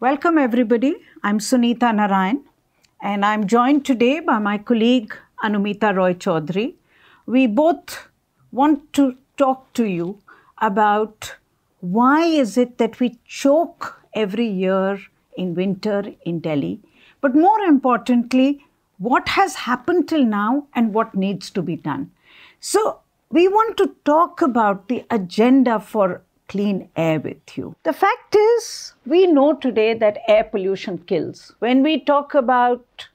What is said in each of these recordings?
Welcome, everybody. I'm Sunitha Narayan, and I'm joined today by my colleague Anumita Roy Chaudhary. We both want to talk to you about why is it that we choke every year in winter in Delhi, but more importantly, what has happened till now and what needs to be done. So, we want to talk about the agenda for clean air with you. The fact is, we know today that air pollution kills. When we talk about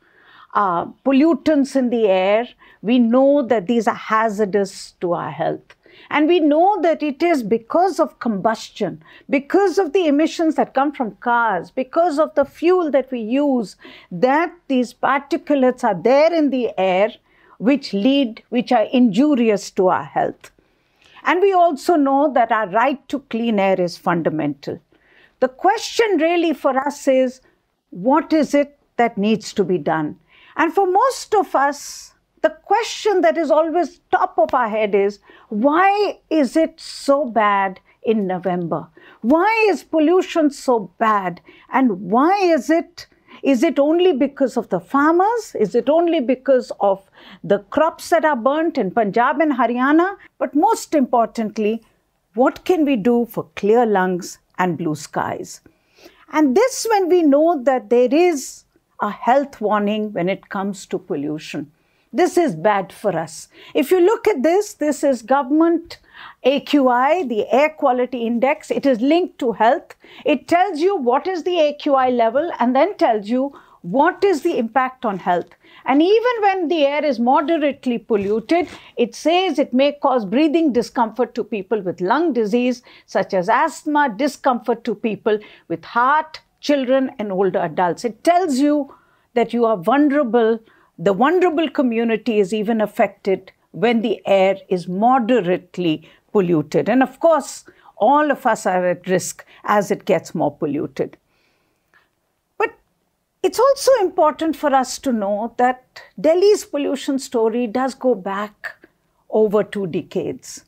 uh, pollutants in the air, we know that these are hazardous to our health. And we know that it is because of combustion, because of the emissions that come from cars, because of the fuel that we use, that these particulates are there in the air, which lead, which are injurious to our health. And we also know that our right to clean air is fundamental. The question really for us is what is it that needs to be done? And for most of us, the question that is always top of our head is why is it so bad in November? Why is pollution so bad? And why is it is it only because of the farmers? Is it only because of the crops that are burnt in Punjab and Haryana? But most importantly, what can we do for clear lungs and blue skies? And this when we know that there is a health warning when it comes to pollution. This is bad for us. If you look at this, this is government AQI, the air quality index. It is linked to health. It tells you what is the AQI level and then tells you what is the impact on health. And even when the air is moderately polluted, it says it may cause breathing discomfort to people with lung disease, such as asthma, discomfort to people with heart, children, and older adults. It tells you that you are vulnerable the vulnerable community is even affected when the air is moderately polluted. And of course, all of us are at risk as it gets more polluted. But it's also important for us to know that Delhi's pollution story does go back over two decades.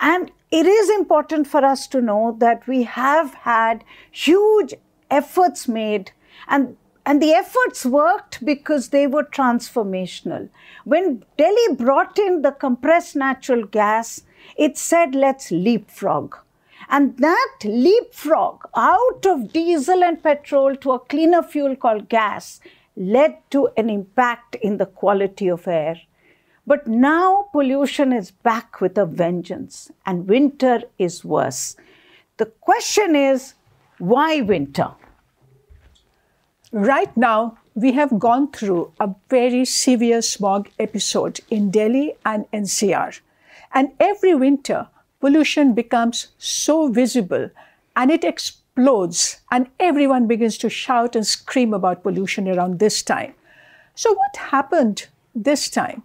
And it is important for us to know that we have had huge efforts made, and and the efforts worked because they were transformational. When Delhi brought in the compressed natural gas, it said, let's leapfrog. And that leapfrog out of diesel and petrol to a cleaner fuel called gas led to an impact in the quality of air. But now pollution is back with a vengeance, and winter is worse. The question is why winter? Right now, we have gone through a very severe smog episode in Delhi and NCR. And every winter, pollution becomes so visible and it explodes, and everyone begins to shout and scream about pollution around this time. So, what happened this time?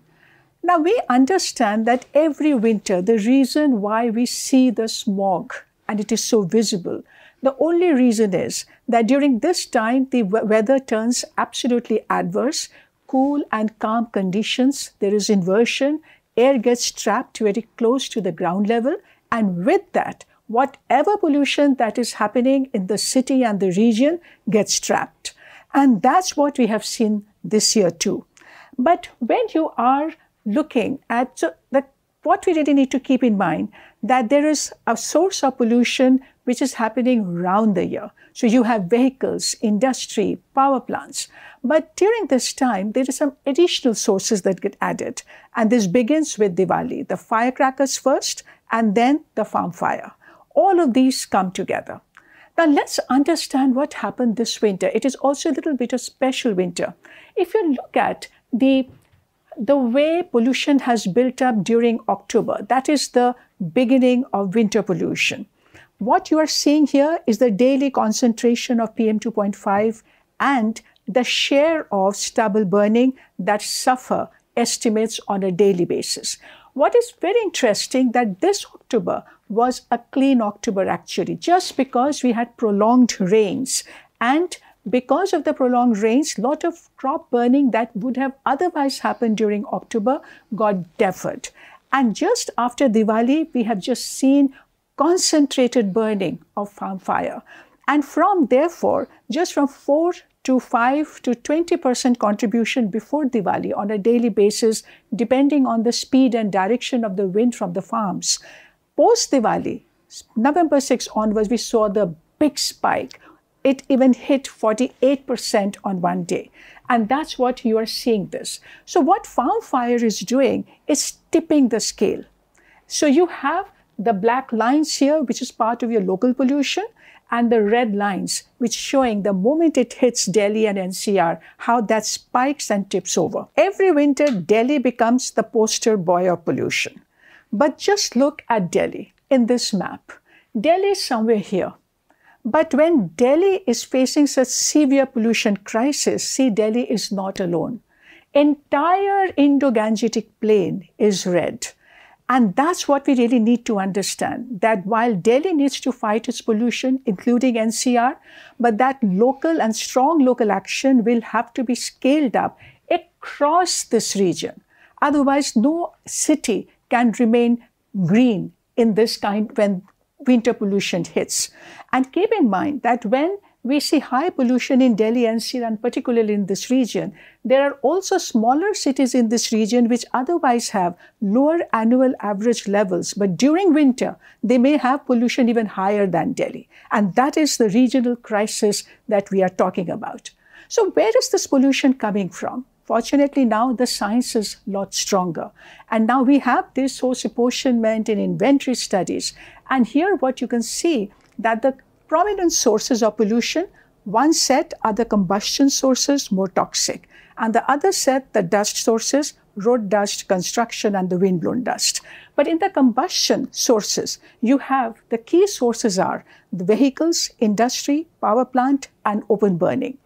Now, we understand that every winter, the reason why we see the smog and it is so visible the only reason is that during this time, the weather turns absolutely adverse. Cool and calm conditions, there is inversion, air gets trapped very close to the ground level, and with that, whatever pollution that is happening in the city and the region gets trapped. And that's what we have seen this year too. But when you are looking at what we really need to keep in mind that there is a source of pollution which is happening round the year. So you have vehicles, industry, power plants. But during this time, there are some additional sources that get added. And this begins with Diwali, the firecrackers first, and then the farm fire. All of these come together. Now let's understand what happened this winter. It is also a little bit of special winter. If you look at the the way pollution has built up during October, that is the beginning of winter pollution. What you are seeing here is the daily concentration of PM2.5 and the share of stubble burning that suffer estimates on a daily basis. What is very interesting that this October was a clean October actually, just because we had prolonged rains and because of the prolonged rains, lot of crop burning that would have otherwise happened during October got deferred. And just after Diwali, we have just seen concentrated burning of farm fire. And from therefore, just from 4 to 5 to 20% contribution before Diwali on a daily basis, depending on the speed and direction of the wind from the farms. Post Diwali, November 6 onwards, we saw the big spike. It even hit 48% on one day. And that's what you are seeing this. So, what farm fire is doing is tipping the scale. So, you have the black lines here, which is part of your local pollution, and the red lines, which showing the moment it hits Delhi and NCR, how that spikes and tips over. Every winter, Delhi becomes the poster boy of pollution. But just look at Delhi in this map. Delhi is somewhere here. But when Delhi is facing such severe pollution crisis, see, Delhi is not alone. Entire Indo-Gangetic plain is red. And that's what we really need to understand that while Delhi needs to fight its pollution, including NCR, but that local and strong local action will have to be scaled up across this region. Otherwise, no city can remain green in this kind when winter pollution hits. And keep in mind that when we see high pollution in Delhi NCR and particularly in this region. There are also smaller cities in this region which otherwise have lower annual average levels, but during winter, they may have pollution even higher than Delhi. And that is the regional crisis that we are talking about. So, where is this pollution coming from? Fortunately, now the science is a lot stronger. And now we have this source apportionment in inventory studies. And here, what you can see that the Prominent sources of pollution, one set are the combustion sources, more toxic, and the other set, the dust sources, road dust, construction, and the windblown dust. But in the combustion sources, you have the key sources are the vehicles, industry, power plant, and open burning.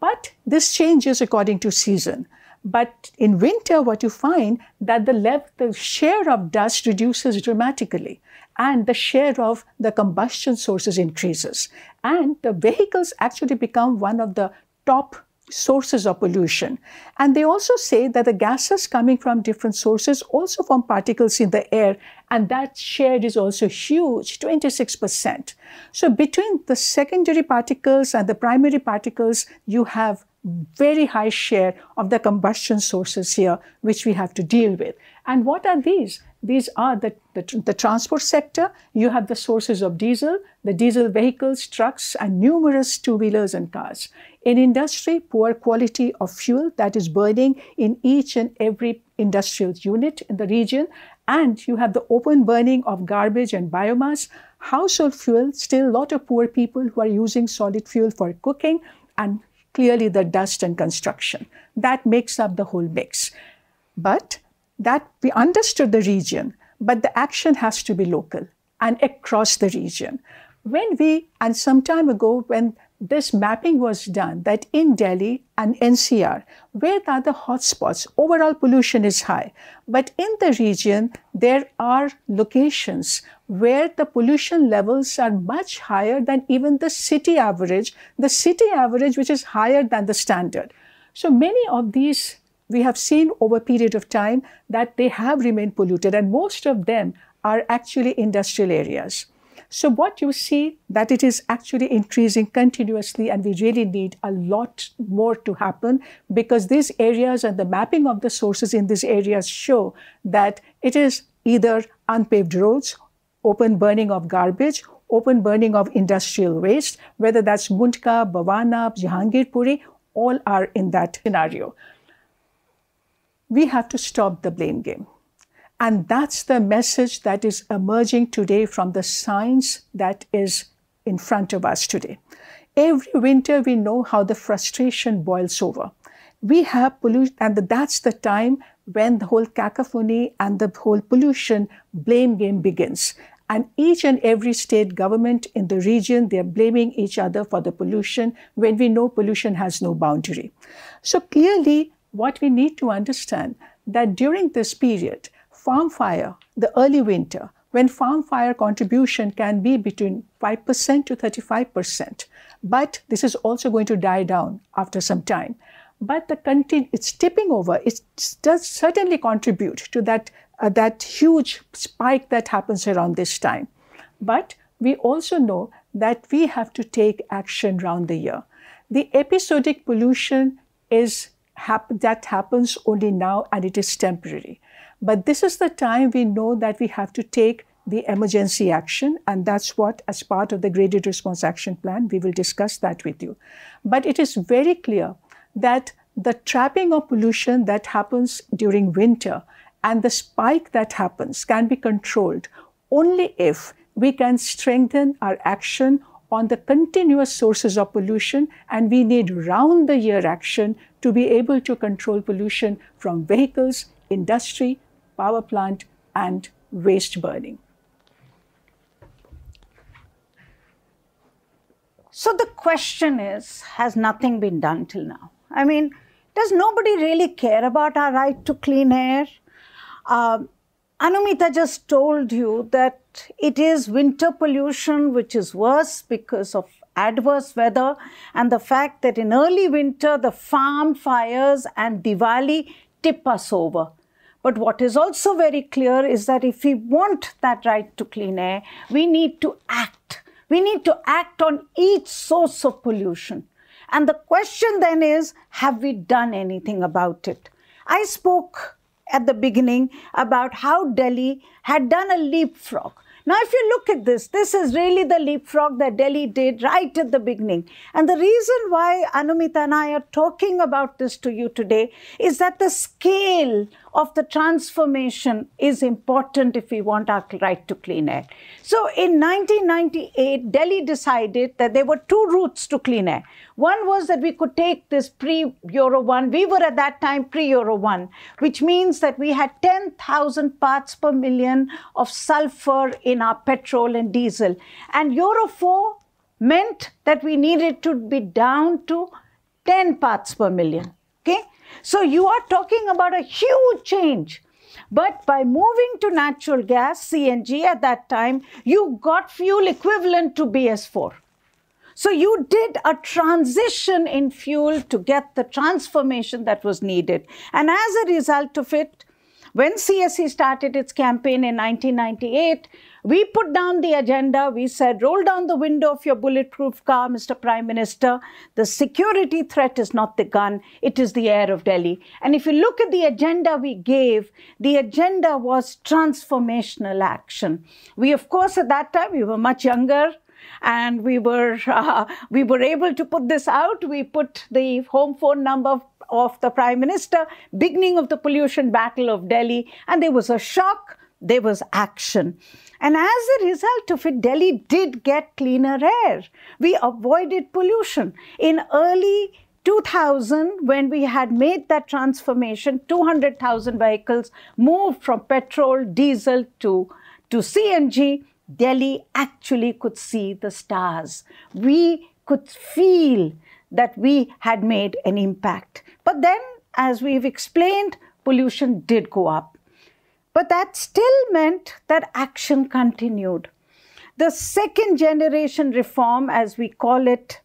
But this changes according to season. But in winter, what you find that the, the share of dust reduces dramatically and the share of the combustion sources increases. And the vehicles actually become one of the top sources of pollution. And they also say that the gases coming from different sources also form particles in the air, and that share is also huge 26%. So, between the secondary particles and the primary particles, you have very high share of the combustion sources here, which we have to deal with. And what are these? These are the, the, the transport sector. You have the sources of diesel, the diesel vehicles, trucks, and numerous two-wheelers and cars. In industry, poor quality of fuel that is burning in each and every industrial unit in the region. And you have the open burning of garbage and biomass. Household fuel, still a lot of poor people who are using solid fuel for cooking and clearly the dust and construction. That makes up the whole mix. But that we understood the region, but the action has to be local and across the region. When we, and some time ago, when this mapping was done, that in Delhi and NCR, where are the hotspots? Overall pollution is high. But in the region, there are locations where the pollution levels are much higher than even the city average, the city average, which is higher than the standard. So many of these we have seen over a period of time that they have remained polluted, and most of them are actually industrial areas. So what you see that it is actually increasing continuously and we really need a lot more to happen because these areas and the mapping of the sources in these areas show that it is either unpaved roads, open burning of garbage, open burning of industrial waste, whether that's Muntka, Bhavana, Jahangirpuri, all are in that scenario we have to stop the blame game. And that's the message that is emerging today from the science that is in front of us today. Every winter, we know how the frustration boils over. We have pollution, and that's the time when the whole cacophony and the whole pollution blame game begins. And each and every state government in the region, they're blaming each other for the pollution when we know pollution has no boundary. So clearly, what we need to understand that during this period, farm fire, the early winter, when farm fire contribution can be between 5% to 35%, but this is also going to die down after some time. But the continue, it's tipping over. It does certainly contribute to that uh, that huge spike that happens around this time. But we also know that we have to take action round the year. The episodic pollution is hap- that happens only now and it is temporary. But this is the time we know that we have to take the emergency action, and that's what, as part of the graded response action plan, we will discuss that with you. But it is very clear that the trapping of pollution that happens during winter and the spike that happens can be controlled only if we can strengthen our action on the continuous sources of pollution and we need round the year action to be able to control pollution from vehicles, industry, power plant, and waste burning. So the question is, has nothing been done till now? I mean, does nobody really care about our right to clean air? Uh, um, Anumita just told you that it is winter pollution which is worse because of adverse weather and the fact that in early winter the farm fires and Diwali tip us over. But what is also very clear is that if we want that right to clean air, we need to act. We need to act on each source of pollution. And the question then is have we done anything about it? I spoke at the beginning about how Delhi had done a leapfrog. Now, if you look at this, this is really the leapfrog that Delhi did right at the beginning. And the reason why Anumita and I are talking about this to you today is that the scale of the transformation is important if we want our right to clean air. So in 1998, Delhi decided that there were two routes to clean air. One was that we could take this pre-Euro 1. We were at that time pre-Euro 1, which means that we had 10,000 parts per million of sulfur in our petrol and diesel. And Euro 4 meant that we needed to be down to 10 parts per million. Okay? So you are talking about a huge change. But by moving to natural gas, CNG at that time, you got fuel equivalent to BS4. So you did a transition in fuel to get the transformation that was needed. And as a result of it, when CSE started its campaign in 1998, we put down the agenda. We said, roll down the window of your bulletproof car, Mr. Prime Minister. The security threat is not the gun, it is the air of Delhi. And if you look at the agenda we gave, the agenda was transformational action. We, of course, at that time, we were much younger and we were uh, we were able to put this out we put the home phone number of the Prime Minister, beginning of the pollution battle of Delhi, and there was a shock, there was action. And as a result of it, Delhi did get cleaner air. We avoided pollution. In early 2000, when we had made that transformation, 200,000 vehicles moved from petrol, diesel to, to CNG. Delhi actually could see the stars. We could feel that we had made an impact. But then, as we've explained, pollution did go up. But that still meant that action continued. The second generation reform, as we call it,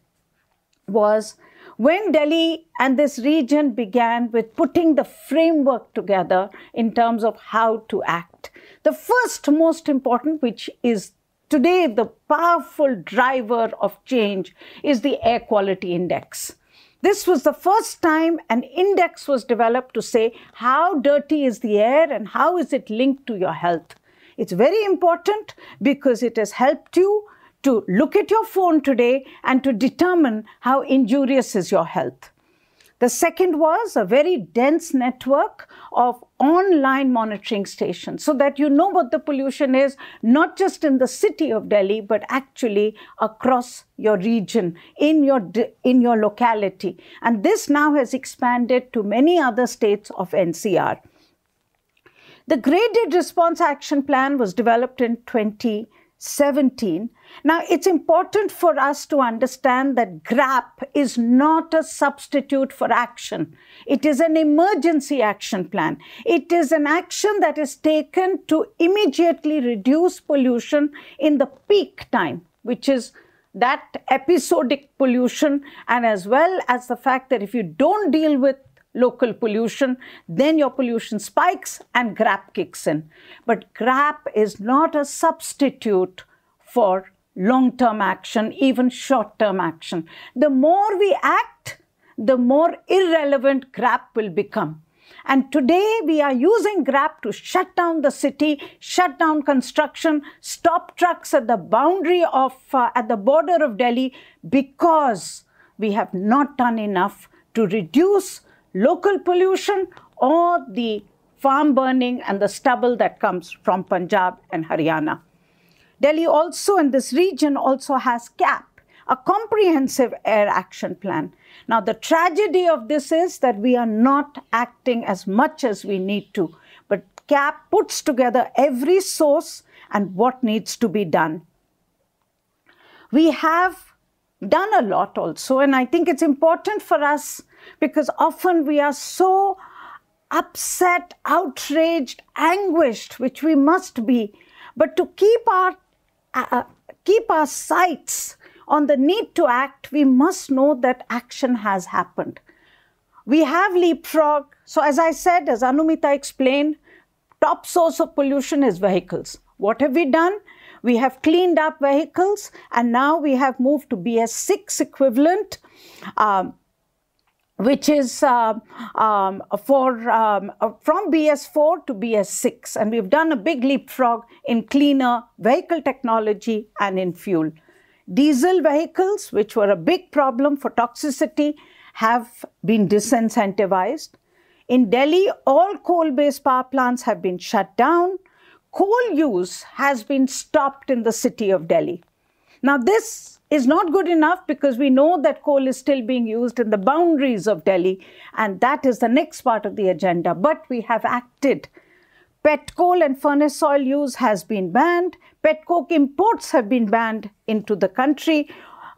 was when Delhi and this region began with putting the framework together in terms of how to act. The first most important, which is Today, the powerful driver of change is the air quality index. This was the first time an index was developed to say how dirty is the air and how is it linked to your health. It's very important because it has helped you to look at your phone today and to determine how injurious is your health. The second was a very dense network of online monitoring stations so that you know what the pollution is, not just in the city of Delhi, but actually across your region, in your, in your locality. And this now has expanded to many other states of NCR. The Graded Response Action Plan was developed in 2017 now, it's important for us to understand that GRAP is not a substitute for action. It is an emergency action plan. It is an action that is taken to immediately reduce pollution in the peak time, which is that episodic pollution, and as well as the fact that if you don't deal with local pollution, then your pollution spikes and GRAP kicks in. But GRAP is not a substitute for long term action, even short term action. The more we act, the more irrelevant crap will become. And today we are using GRAP to shut down the city, shut down construction, stop trucks at the boundary of, uh, at the border of Delhi because we have not done enough to reduce local pollution or the farm burning and the stubble that comes from Punjab and Haryana. Delhi also in this region also has CAP, a comprehensive air action plan. Now, the tragedy of this is that we are not acting as much as we need to, but CAP puts together every source and what needs to be done. We have done a lot also, and I think it's important for us because often we are so upset, outraged, anguished, which we must be. But to keep our uh, uh, keep our sights on the need to act, we must know that action has happened. We have leapfrog. So, as I said, as Anumita explained, top source of pollution is vehicles. What have we done? We have cleaned up vehicles and now we have moved to BS6 equivalent. Um, which is uh, um, for um, uh, from BS4 to BS6, and we've done a big leapfrog in cleaner vehicle technology and in fuel. Diesel vehicles, which were a big problem for toxicity, have been disincentivized. In Delhi, all coal-based power plants have been shut down. Coal use has been stopped in the city of Delhi. Now, this is not good enough because we know that coal is still being used in the boundaries of Delhi, and that is the next part of the agenda. But we have acted. Pet coal and furnace oil use has been banned. Pet coke imports have been banned into the country.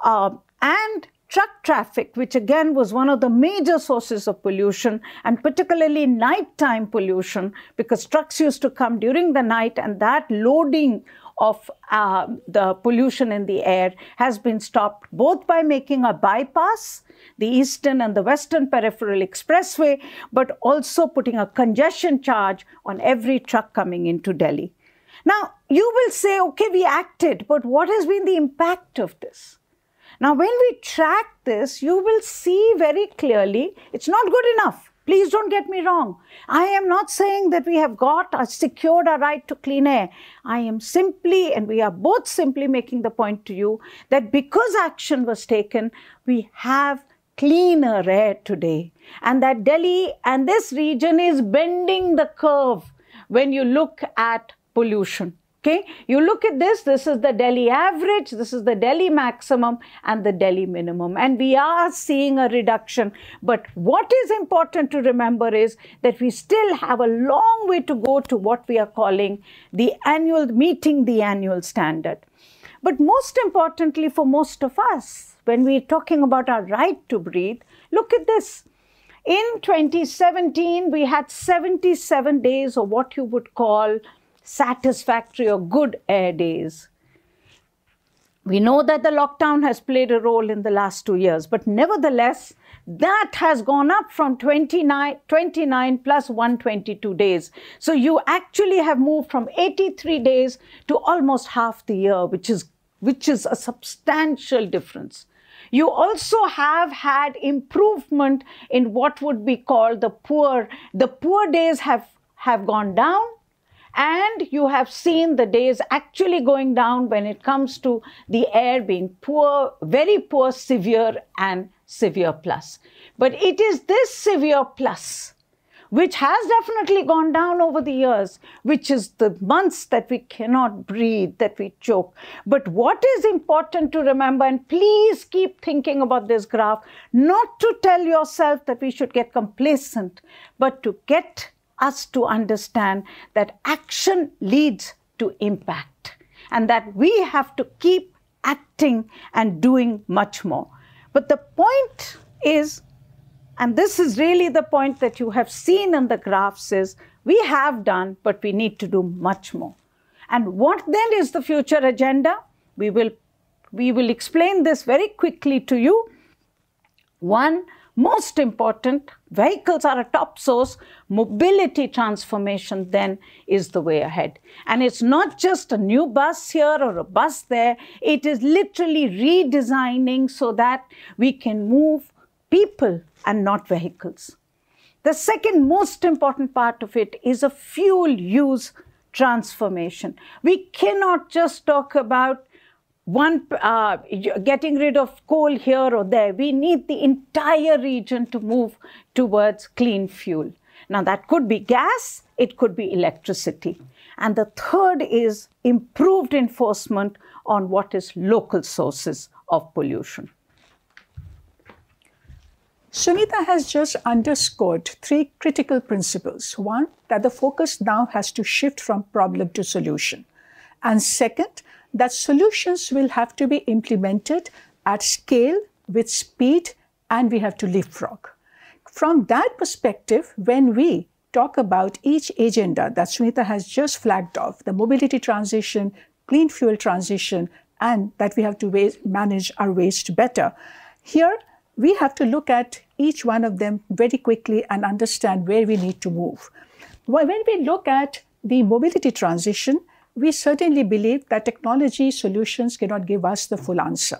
Uh, and truck traffic, which again was one of the major sources of pollution, and particularly nighttime pollution, because trucks used to come during the night and that loading of uh, the pollution in the air has been stopped both by making a bypass, the eastern and the western peripheral expressway, but also putting a congestion charge on every truck coming into Delhi. Now, you will say, okay, we acted, but what has been the impact of this? Now, when we track this, you will see very clearly it's not good enough. Please don't get me wrong. I am not saying that we have got or secured our right to clean air. I am simply, and we are both simply making the point to you that because action was taken, we have cleaner air today. And that Delhi and this region is bending the curve when you look at pollution. Okay, you look at this, this is the Delhi average, this is the Delhi maximum and the Delhi minimum. And we are seeing a reduction. But what is important to remember is that we still have a long way to go to what we are calling the annual, meeting the annual standard. But most importantly for most of us, when we're talking about our right to breathe, look at this. In 2017, we had 77 days of what you would call satisfactory or good air days. We know that the lockdown has played a role in the last two years, but nevertheless, that has gone up from 29, 29 plus 122 days. So you actually have moved from 83 days to almost half the year, which is, which is a substantial difference. You also have had improvement in what would be called the poor. The poor days have, have gone down and you have seen the days actually going down when it comes to the air being poor, very poor, severe, and severe plus. But it is this severe plus which has definitely gone down over the years, which is the months that we cannot breathe, that we choke. But what is important to remember, and please keep thinking about this graph, not to tell yourself that we should get complacent, but to get us to understand that action leads to impact and that we have to keep acting and doing much more. But the point is, and this is really the point that you have seen in the graphs is, we have done, but we need to do much more. And what then is the future agenda? We will, we will explain this very quickly to you. One, most important, Vehicles are a top source. Mobility transformation then is the way ahead. And it's not just a new bus here or a bus there, it is literally redesigning so that we can move people and not vehicles. The second most important part of it is a fuel use transformation. We cannot just talk about one uh, getting rid of coal here or there. We need the entire region to move towards clean fuel. Now, that could be gas, it could be electricity. And the third is improved enforcement on what is local sources of pollution. Sunita has just underscored three critical principles. One, that the focus now has to shift from problem to solution. And second, that solutions will have to be implemented at scale, with speed, and we have to leapfrog. From that perspective, when we talk about each agenda that Smita has just flagged off, the mobility transition, clean fuel transition, and that we have to waste, manage our waste better. Here, we have to look at each one of them very quickly and understand where we need to move. When we look at the mobility transition, we certainly believe that technology solutions cannot give us the full answer.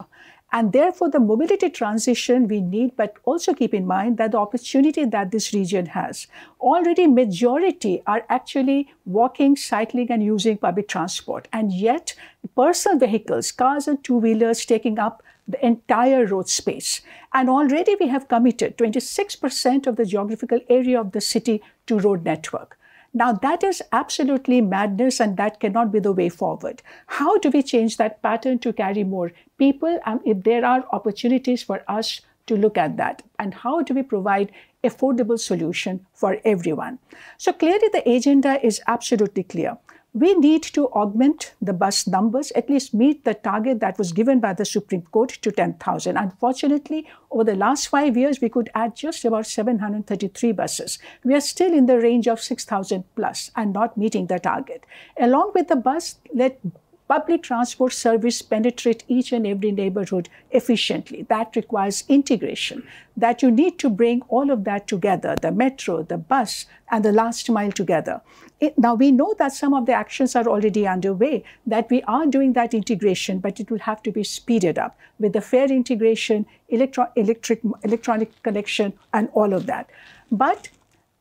And therefore, the mobility transition we need, but also keep in mind that the opportunity that this region has. Already majority are actually walking, cycling and using public transport. And yet, personal vehicles, cars and two-wheelers taking up the entire road space. And already we have committed 26% of the geographical area of the city to road network. Now, that is absolutely madness, and that cannot be the way forward. How do we change that pattern to carry more people? And if there are opportunities for us to look at that, and how do we provide affordable solution for everyone? So clearly, the agenda is absolutely clear we need to augment the bus numbers, at least meet the target that was given by the Supreme Court to 10,000. Unfortunately, over the last five years, we could add just about 733 buses. We are still in the range of 6,000 plus and not meeting the target. Along with the bus, let public transport service penetrate each and every neighborhood efficiently. That requires integration, that you need to bring all of that together, the metro, the bus, and the last mile together. It, now, we know that some of the actions are already underway, that we are doing that integration, but it will have to be speeded up with the fair integration, electro electric, electronic connection, and all of that. But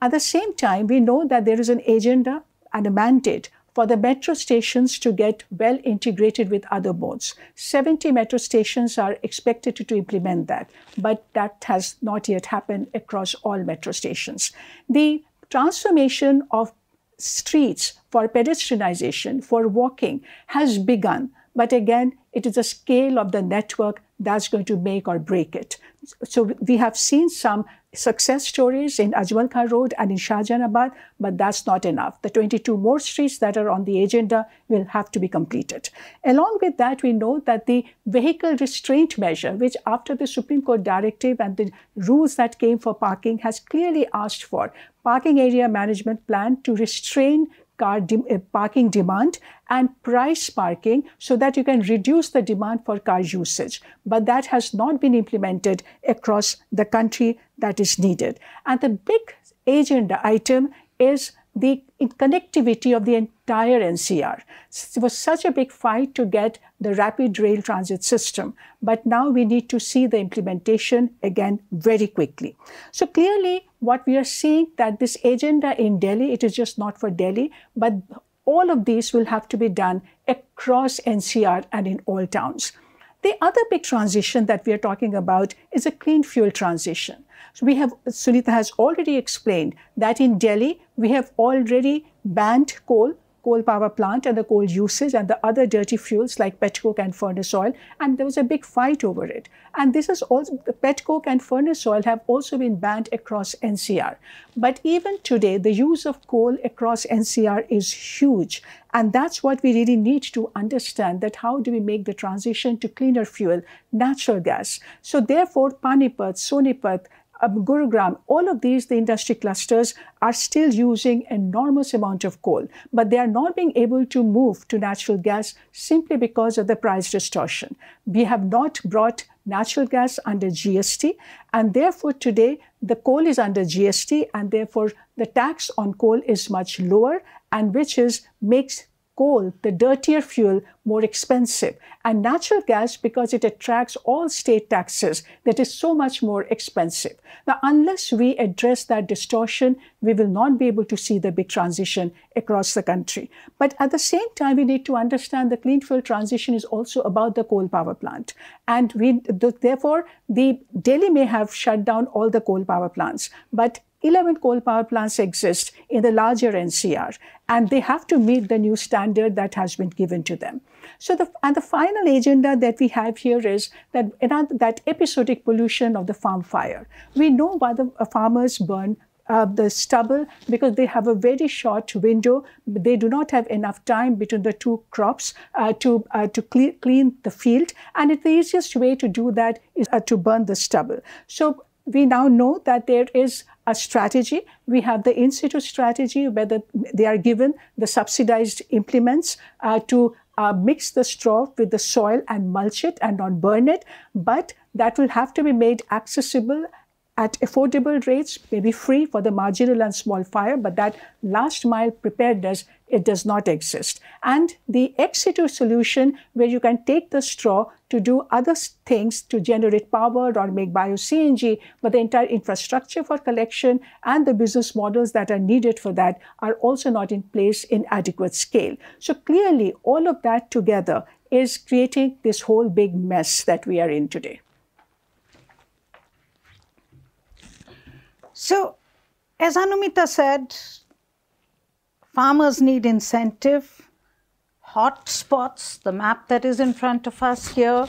at the same time, we know that there is an agenda and a mandate for the metro stations to get well integrated with other modes. 70 metro stations are expected to, to implement that, but that has not yet happened across all metro stations. The transformation of streets for pedestrianization, for walking, has begun. But again, it is the scale of the network that's going to make or break it. So we have seen some success stories in Ajmal Khan Road and in Shahjahanabad, but that's not enough. The 22 more streets that are on the agenda will have to be completed. Along with that, we know that the vehicle restraint measure, which after the Supreme Court directive and the rules that came for parking has clearly asked for, parking area management plan to restrain car de uh, parking demand and price parking so that you can reduce the demand for car usage. But that has not been implemented across the country that is needed. And the big agenda item is the connectivity of the entire NCR. It was such a big fight to get the rapid rail transit system, but now we need to see the implementation again very quickly. So clearly, what we are seeing that this agenda in Delhi, it is just not for Delhi, but all of these will have to be done across NCR and in all towns. The other big transition that we are talking about is a clean fuel transition. So we have, Sunitha has already explained that in Delhi, we have already banned coal coal power plant and the coal usage and the other dirty fuels like petcoke and furnace oil. And there was a big fight over it. And this is also, the petcoke and furnace oil have also been banned across NCR. But even today, the use of coal across NCR is huge. And that's what we really need to understand that how do we make the transition to cleaner fuel, natural gas. So therefore, Panipat, Sonipat, um, Gurugram, all of these, the industry clusters are still using enormous amount of coal, but they are not being able to move to natural gas simply because of the price distortion. We have not brought natural gas under GST, and therefore today the coal is under GST, and therefore the tax on coal is much lower, and which is makes coal, the dirtier fuel, more expensive. And natural gas, because it attracts all state taxes, that is so much more expensive. Now, unless we address that distortion, we will not be able to see the big transition across the country. But at the same time, we need to understand the clean fuel transition is also about the coal power plant. And we, therefore, the Delhi may have shut down all the coal power plants, but 11 coal power plants exist in the larger NCR, and they have to meet the new standard that has been given to them. So the, and the final agenda that we have here is that, that episodic pollution of the farm fire. We know why the uh, farmers burn uh, the stubble because they have a very short window. They do not have enough time between the two crops uh, to uh, to clean, clean the field, and it, the easiest way to do that is uh, to burn the stubble. So we now know that there is a strategy. We have the institute strategy where the, they are given the subsidized implements uh, to uh, mix the straw with the soil and mulch it and not burn it. But that will have to be made accessible at affordable rates, maybe free for the marginal and small fire. But that last mile preparedness it does not exist. And the ex situ solution, where you can take the straw to do other things to generate power or make bio CNG, but the entire infrastructure for collection and the business models that are needed for that are also not in place in adequate scale. So clearly, all of that together is creating this whole big mess that we are in today. So, as Anumita said, Farmers need incentive, hot spots, the map that is in front of us here.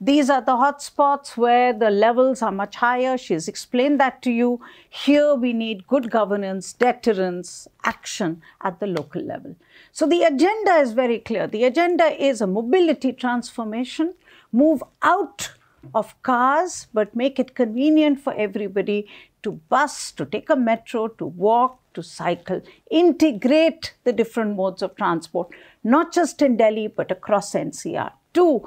These are the hot spots where the levels are much higher. She has explained that to you. Here we need good governance, deterrence, action at the local level. So the agenda is very clear. The agenda is a mobility transformation, move out of cars, but make it convenient for everybody, to bus, to take a metro, to walk, to cycle, integrate the different modes of transport, not just in Delhi, but across NCR. Two,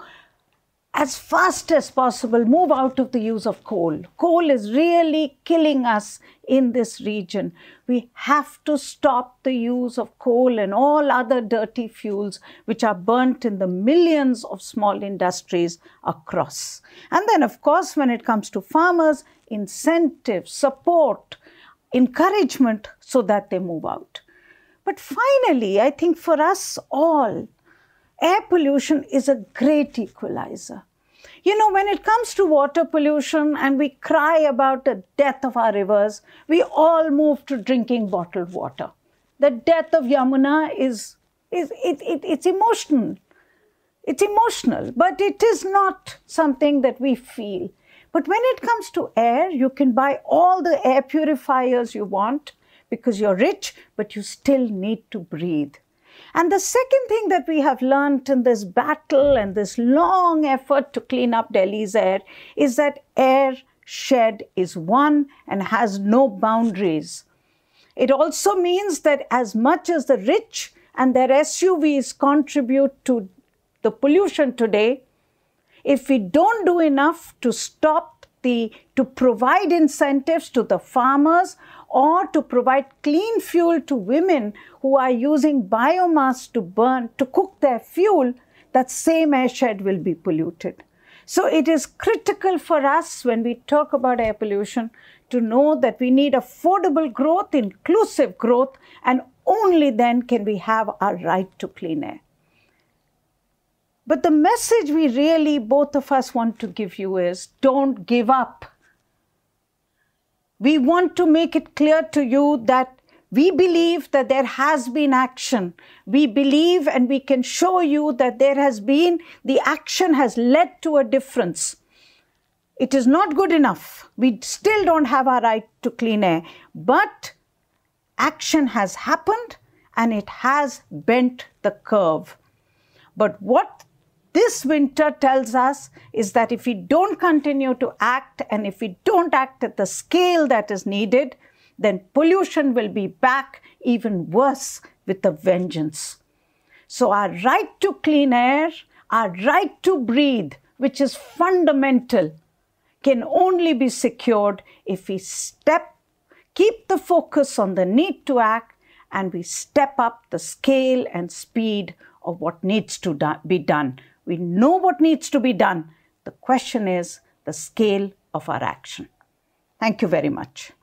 as fast as possible, move out of the use of coal. Coal is really killing us in this region. We have to stop the use of coal and all other dirty fuels which are burnt in the millions of small industries across. And then, of course, when it comes to farmers, incentive, support, encouragement so that they move out. But finally, I think for us all, air pollution is a great equalizer. You know, when it comes to water pollution and we cry about the death of our rivers, we all move to drinking bottled water. The death of Yamuna is, is it, it, it's emotional. It's emotional, but it is not something that we feel. But when it comes to air, you can buy all the air purifiers you want because you're rich, but you still need to breathe. And the second thing that we have learnt in this battle and this long effort to clean up Delhi's air is that air shed is one and has no boundaries. It also means that as much as the rich and their SUVs contribute to the pollution today, if we don't do enough to stop the to provide incentives to the farmers or to provide clean fuel to women who are using biomass to burn to cook their fuel that same airshed will be polluted so it is critical for us when we talk about air pollution to know that we need affordable growth, inclusive growth, and only then can we have our right to clean air. But the message we really, both of us, want to give you is don't give up. We want to make it clear to you that we believe that there has been action. We believe and we can show you that there has been, the action has led to a difference. It is not good enough. We still don't have our right to clean air. But action has happened and it has bent the curve. But what this winter tells us is that if we don't continue to act and if we don't act at the scale that is needed, then pollution will be back even worse with a vengeance. So, our right to clean air, our right to breathe, which is fundamental, can only be secured if we step, keep the focus on the need to act, and we step up the scale and speed of what needs to do be done we know what needs to be done. The question is the scale of our action. Thank you very much.